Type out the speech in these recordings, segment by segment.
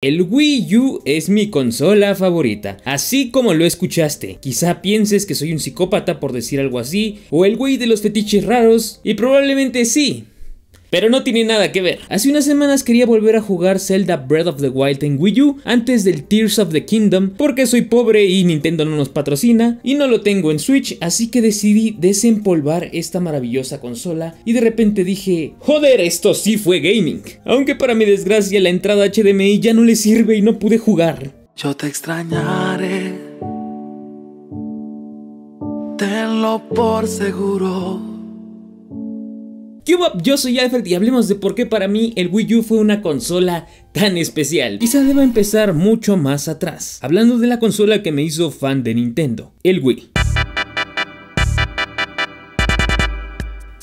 El Wii U es mi consola favorita, así como lo escuchaste. Quizá pienses que soy un psicópata por decir algo así, o el güey de los fetiches raros, y probablemente sí, pero no tiene nada que ver. Hace unas semanas quería volver a jugar Zelda Breath of the Wild en Wii U antes del Tears of the Kingdom porque soy pobre y Nintendo no nos patrocina y no lo tengo en Switch, así que decidí desempolvar esta maravillosa consola y de repente dije, joder, esto sí fue gaming. Aunque para mi desgracia la entrada HDMI ya no le sirve y no pude jugar. Yo te extrañaré. Tenlo por seguro. Yo soy Alfred y hablemos de por qué para mí el Wii U fue una consola tan especial. Quizá deba empezar mucho más atrás, hablando de la consola que me hizo fan de Nintendo, el Wii.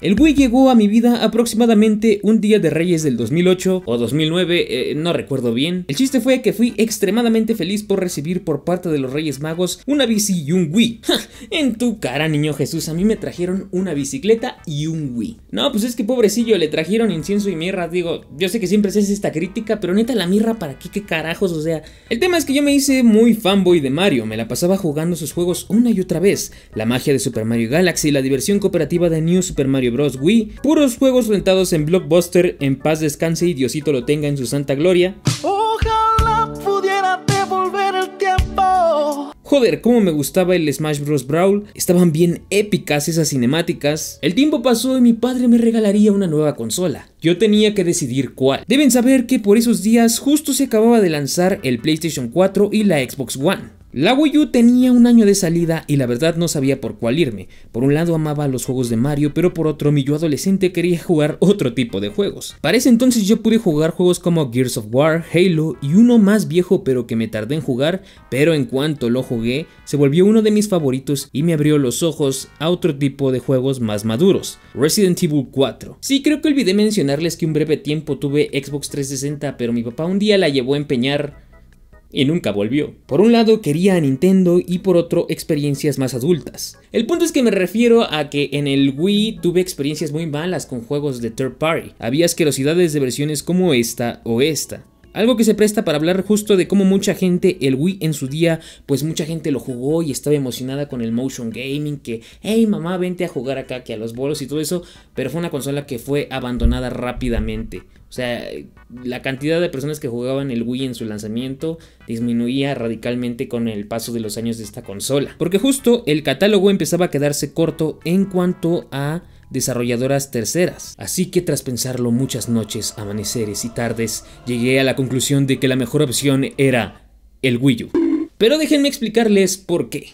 El Wii llegó a mi vida aproximadamente un día de Reyes del 2008 o 2009, eh, no recuerdo bien. El chiste fue que fui extremadamente feliz por recibir por parte de los Reyes Magos una bici y un Wii. ¡Ja! En tu cara, niño Jesús, a mí me trajeron una bicicleta y un Wii. No, pues es que pobrecillo, le trajeron incienso y mirra. Digo, yo sé que siempre se hace esta crítica, pero neta, la mirra, ¿para qué? ¿Qué carajos? O sea, el tema es que yo me hice muy fanboy de Mario, me la pasaba jugando sus juegos una y otra vez. La magia de Super Mario Galaxy, y la diversión cooperativa de New Super Mario Bros. Wii, puros juegos rentados en Blockbuster, en paz descanse y Diosito lo tenga en su santa gloria. Ojalá pudiera devolver Joder, cómo me gustaba el Smash Bros. Brawl, estaban bien épicas esas cinemáticas. El tiempo pasó y mi padre me regalaría una nueva consola. Yo tenía que decidir cuál. Deben saber que por esos días justo se acababa de lanzar el PlayStation 4 y la Xbox One. La Wii U tenía un año de salida y la verdad no sabía por cuál irme. Por un lado amaba los juegos de Mario, pero por otro mi yo adolescente quería jugar otro tipo de juegos. Para ese entonces yo pude jugar juegos como Gears of War, Halo y uno más viejo pero que me tardé en jugar, pero en cuanto lo jugué se volvió uno de mis favoritos y me abrió los ojos a otro tipo de juegos más maduros, Resident Evil 4. Sí creo que olvidé mencionarles que un breve tiempo tuve Xbox 360 pero mi papá un día la llevó a empeñar y nunca volvió. Por un lado quería a Nintendo y por otro experiencias más adultas. El punto es que me refiero a que en el Wii tuve experiencias muy malas con juegos de third party. Había asquerosidades de versiones como esta o esta. Algo que se presta para hablar justo de cómo mucha gente, el Wii en su día, pues mucha gente lo jugó y estaba emocionada con el motion gaming, que, hey mamá, vente a jugar acá, que a los bolos y todo eso, pero fue una consola que fue abandonada rápidamente. O sea, la cantidad de personas que jugaban el Wii en su lanzamiento disminuía radicalmente con el paso de los años de esta consola. Porque justo el catálogo empezaba a quedarse corto en cuanto a desarrolladoras terceras. Así que tras pensarlo muchas noches, amaneceres y tardes, llegué a la conclusión de que la mejor opción era el Wii U. Pero déjenme explicarles por qué.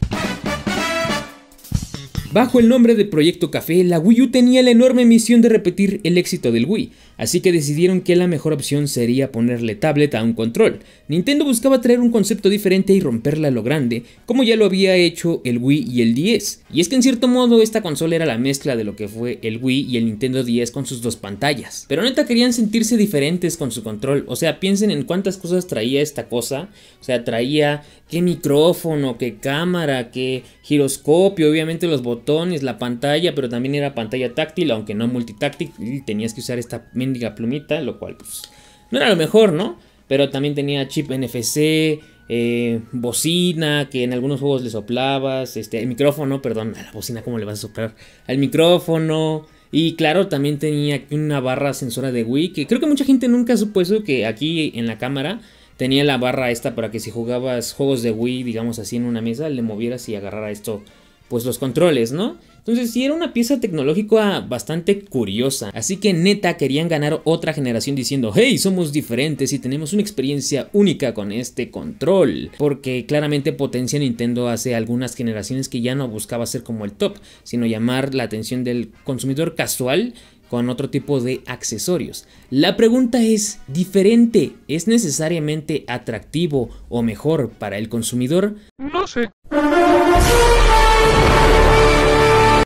Bajo el nombre de Proyecto Café, la Wii U tenía la enorme misión de repetir el éxito del Wii, así que decidieron que la mejor opción sería ponerle tablet a un control. Nintendo buscaba traer un concepto diferente y romperla a lo grande, como ya lo había hecho el Wii y el 10. Y es que en cierto modo esta consola era la mezcla de lo que fue el Wii y el Nintendo 10 con sus dos pantallas. Pero neta querían sentirse diferentes con su control, o sea, piensen en cuántas cosas traía esta cosa, o sea, traía qué micrófono, qué cámara, qué giroscopio, obviamente los botones, la pantalla, pero también era pantalla táctil, aunque no multitáctil, tenías que usar esta Diga plumita, lo cual pues no era lo mejor, ¿no? Pero también tenía chip NFC, eh, bocina que en algunos juegos le soplabas, este, el micrófono, perdón, a la bocina cómo le vas a soplar, al micrófono y claro también tenía una barra sensora de Wii que creo que mucha gente nunca ha supuesto que aquí en la cámara tenía la barra esta para que si jugabas juegos de Wii, digamos así en una mesa, le movieras y agarrara esto pues los controles, ¿no? Entonces sí era una pieza tecnológica bastante curiosa, así que neta querían ganar otra generación diciendo, hey, somos diferentes y tenemos una experiencia única con este control, porque claramente potencia Nintendo hace algunas generaciones que ya no buscaba ser como el top, sino llamar la atención del consumidor casual con otro tipo de accesorios. La pregunta es, ¿diferente es necesariamente atractivo o mejor para el consumidor? No sé.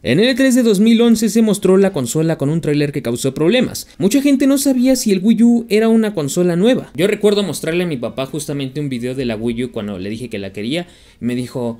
En el 3 e de 2011 se mostró la consola con un tráiler que causó problemas. Mucha gente no sabía si el Wii U era una consola nueva. Yo recuerdo mostrarle a mi papá justamente un video de la Wii U cuando le dije que la quería. Y me dijo,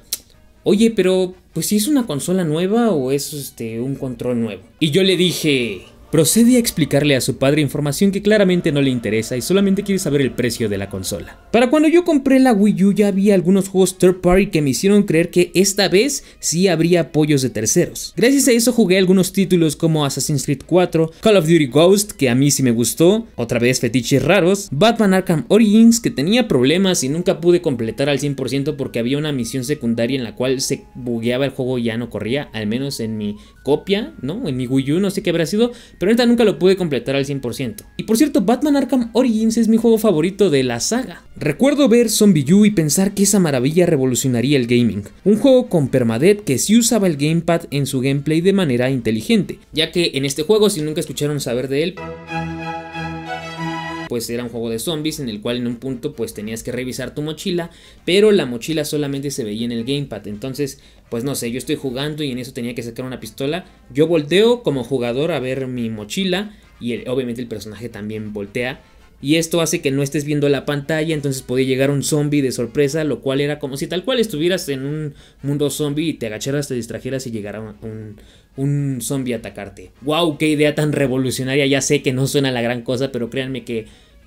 oye, pero pues si es una consola nueva o es este, un control nuevo. Y yo le dije procede a explicarle a su padre información que claramente no le interesa y solamente quiere saber el precio de la consola. Para cuando yo compré la Wii U ya había algunos juegos third party que me hicieron creer que esta vez sí habría apoyos de terceros. Gracias a eso jugué algunos títulos como Assassin's Creed 4, Call of Duty Ghost, que a mí sí me gustó, otra vez fetiches raros, Batman Arkham Origins, que tenía problemas y nunca pude completar al 100% porque había una misión secundaria en la cual se bugueaba el juego y ya no corría, al menos en mi copia, ¿no? En mi Wii U, no sé qué habrá sido, pero nunca lo pude completar al 100%. Y por cierto, Batman Arkham Origins es mi juego favorito de la saga. Recuerdo ver Zombie U y pensar que esa maravilla revolucionaría el gaming. Un juego con permadeath que sí usaba el gamepad en su gameplay de manera inteligente, ya que en este juego, si nunca escucharon saber de él, pues era un juego de zombies en el cual en un punto pues tenías que revisar tu mochila, pero la mochila solamente se veía en el gamepad, entonces pues no sé, yo estoy jugando y en eso tenía que sacar una pistola. Yo volteo como jugador a ver mi mochila y obviamente el personaje también voltea. Y esto hace que no estés viendo la pantalla, entonces podía llegar un zombie de sorpresa, lo cual era como si tal cual estuvieras en un mundo zombie y te agacharas, te distrajeras y llegara un, zombie a atacarte. ¡Wow! ¡Qué idea tan revolucionaria! Ya sé que no suena la gran cosa, pero créanme que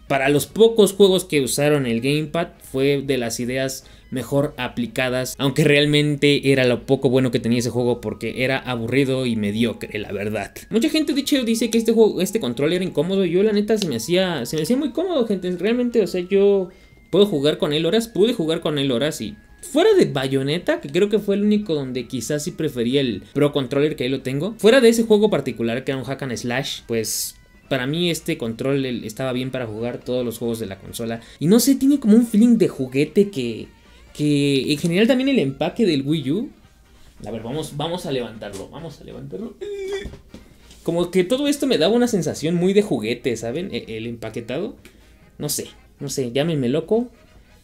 para los pocos juegos que usaron el gamepad fue de las ideas mejor aplicadas, aunque realmente era lo poco bueno que tenía ese juego porque era aburrido y mediocre, la verdad. Mucha gente dicho dice que este juego, este control era incómodo, yo la neta se me hacía se me muy cómodo, gente, realmente, o sea, yo puedo jugar con él horas, pude jugar con él horas y Fuera de Bayonetta, que creo que fue el único donde quizás sí prefería el Pro Controller que ahí lo tengo. Fuera de ese juego particular que era un hack and slash, pues para mí este control estaba bien para jugar todos los juegos de la consola. Y no sé, tiene como un feeling de juguete que, que en general también el empaque del Wii U. A ver, vamos, vamos a levantarlo, vamos a levantarlo. Como que todo esto me daba una sensación muy de juguete, ¿saben? E, el empaquetado. No sé, no sé, llámenme loco,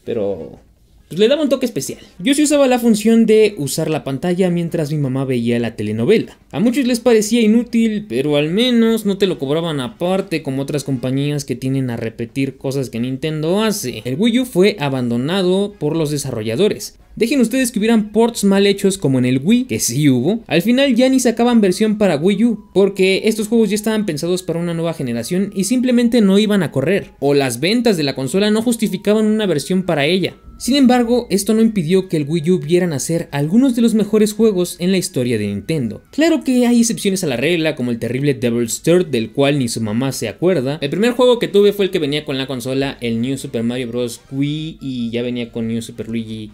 pero pues le daba un toque especial. Yo sí usaba la función de usar la pantalla mientras mi mamá veía la telenovela. A muchos les parecía inútil, pero al menos no te lo cobraban aparte como otras compañías que tienen a repetir cosas que Nintendo hace. El Wii U fue abandonado por los desarrolladores. Dejen ustedes que hubieran ports mal hechos como en el Wii, que sí hubo. Al final ya ni sacaban versión para Wii U, porque estos juegos ya estaban pensados para una nueva generación y simplemente no iban a correr. O las ventas de la consola no justificaban una versión para ella. Sin embargo, esto no impidió que el Wii U viera nacer algunos de los mejores juegos en la historia de Nintendo. Claro que hay excepciones a la regla, como el terrible Devil's Third, del cual ni su mamá se acuerda. El primer juego que tuve fue el que venía con la consola, el New Super Mario Bros. Wii, y ya venía con New Super Luigi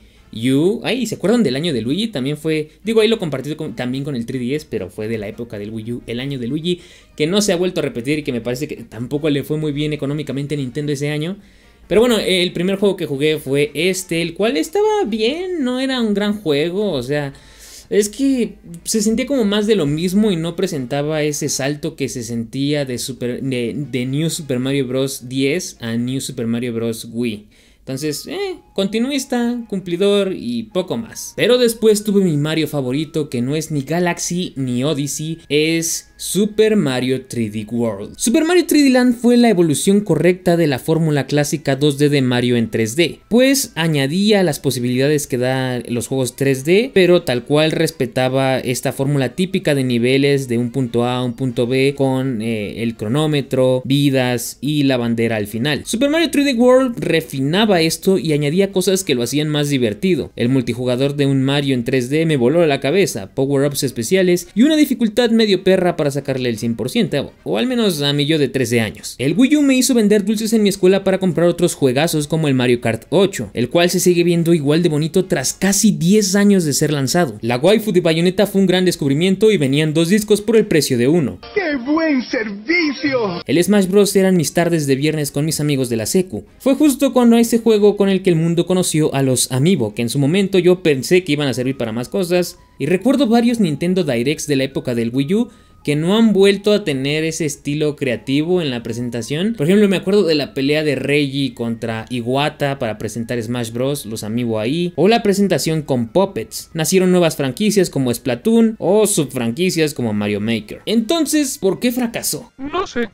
U. Ay, ¿se acuerdan del año de Luigi? También fue, digo, ahí lo compartí también con el 3DS, pero fue de la época del Wii U, el año de Luigi, que no se ha vuelto a repetir y que me parece que tampoco le fue muy bien económicamente a Nintendo ese año. Pero bueno, el primer juego que jugué fue este, el cual estaba bien, no era un gran juego, o sea, es que se sentía como más de lo mismo y no presentaba ese salto que se sentía de, Super, New Super Mario Bros. 10 a New Super Mario Bros. Wii. Entonces, eh, continuista, cumplidor y poco más. Pero después tuve mi Mario favorito que no es ni Galaxy ni Odyssey, es Super Mario 3D World. Super Mario 3D Land fue la evolución correcta de la fórmula clásica 2D de Mario en 3D, pues añadía las posibilidades que dan los juegos 3D, pero tal cual respetaba esta fórmula típica de niveles de un punto A a un punto B con eh, el cronómetro, vidas y la bandera al final. Super Mario 3D World refinaba esto y añadía cosas que lo hacían más divertido. El multijugador de un Mario en 3D me voló a la cabeza, power-ups especiales y una dificultad medio perra para sacarle el 100%, o al menos a mí yo de 13 años. El Wii U me hizo vender dulces en mi escuela para comprar otros juegazos como el Mario Kart 8, el cual se sigue viendo igual de bonito tras casi 10 años de ser lanzado. La waifu de Bayonetta fue un gran descubrimiento y venían dos discos por el precio de uno. ¡Qué buen servicio! El Smash Bros eran mis tardes de viernes con mis amigos de la secu. Fue justo cuando ese juego con el que el mundo conoció a los Amiibo, que en su momento yo pensé que iban a servir para más cosas, y recuerdo varios Nintendo Directs de la época del Wii U que no han vuelto a tener ese estilo creativo en la presentación. Por ejemplo, me acuerdo de la pelea de Reggie contra Iwata para presentar Smash Bros, los amigos ahí, o la presentación con Puppets. Nacieron nuevas franquicias como Splatoon o subfranquicias como Mario Maker. Entonces, ¿por qué fracasó? No sé.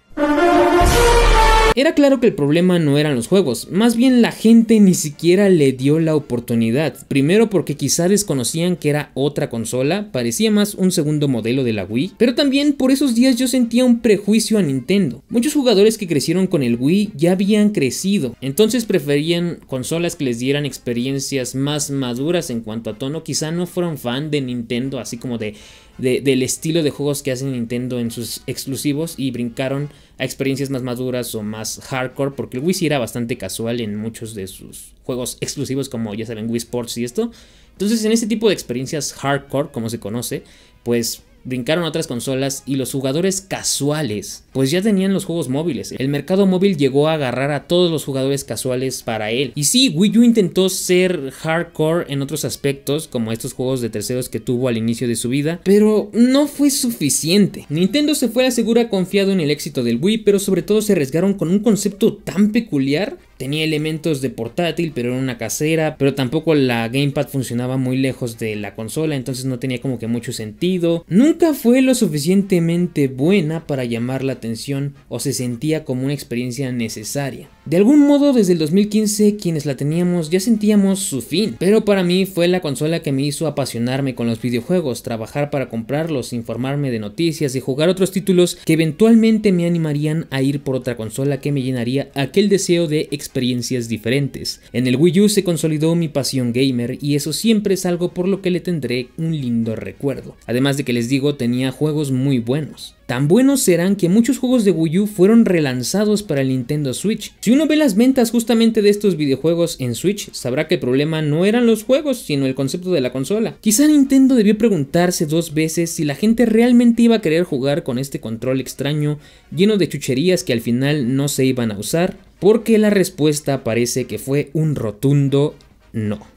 Era claro que el problema no eran los juegos, más bien la gente ni siquiera le dio la oportunidad, primero porque quizá desconocían que era otra consola, parecía más un segundo modelo de la Wii, pero también por esos días yo sentía un prejuicio a Nintendo. Muchos jugadores que crecieron con el Wii ya habían crecido, entonces preferían consolas que les dieran experiencias más maduras en cuanto a tono, quizá no fueron fan de Nintendo, así como de, del estilo de juegos que hace Nintendo en sus exclusivos y brincaron a experiencias más maduras o más hardcore, porque el Wii era bastante casual en muchos de sus juegos exclusivos como ya saben Wii Sports y esto. Entonces en este tipo de experiencias hardcore, como se conoce, pues brincaron a otras consolas y los jugadores casuales, pues ya tenían los juegos móviles. El mercado móvil llegó a agarrar a todos los jugadores casuales para él. Y sí, Wii U intentó ser hardcore en otros aspectos, como estos juegos de terceros que tuvo al inicio de su vida, pero no fue suficiente. Nintendo se fue a la segura confiado en el éxito del Wii, pero sobre todo se arriesgaron con un concepto tan peculiar Tenía elementos de portátil, pero era una casera, pero tampoco la gamepad funcionaba muy lejos de la consola, entonces no tenía como que mucho sentido. Nunca fue lo suficientemente buena para llamar la atención o se sentía como una experiencia necesaria. De algún modo, desde el 2015, quienes la teníamos ya sentíamos su fin, pero para mí fue la consola que me hizo apasionarme con los videojuegos, trabajar para comprarlos, informarme de noticias y jugar otros títulos que eventualmente me animarían a ir por otra consola que me llenaría aquel deseo de experiencias diferentes. En el Wii U se consolidó mi pasión gamer y eso siempre es algo por lo que le tendré un lindo recuerdo. Además de que les digo, tenía juegos muy buenos. Tan buenos serán que muchos juegos de Wii U fueron relanzados para el Nintendo Switch. Si uno ve las ventas justamente de estos videojuegos en Switch, sabrá que el problema no eran los juegos, sino el concepto de la consola. Quizá Nintendo debió preguntarse dos veces si la gente realmente iba a querer jugar con este control extraño, lleno de chucherías que al final no se iban a usar, porque la respuesta parece que fue un rotundo no.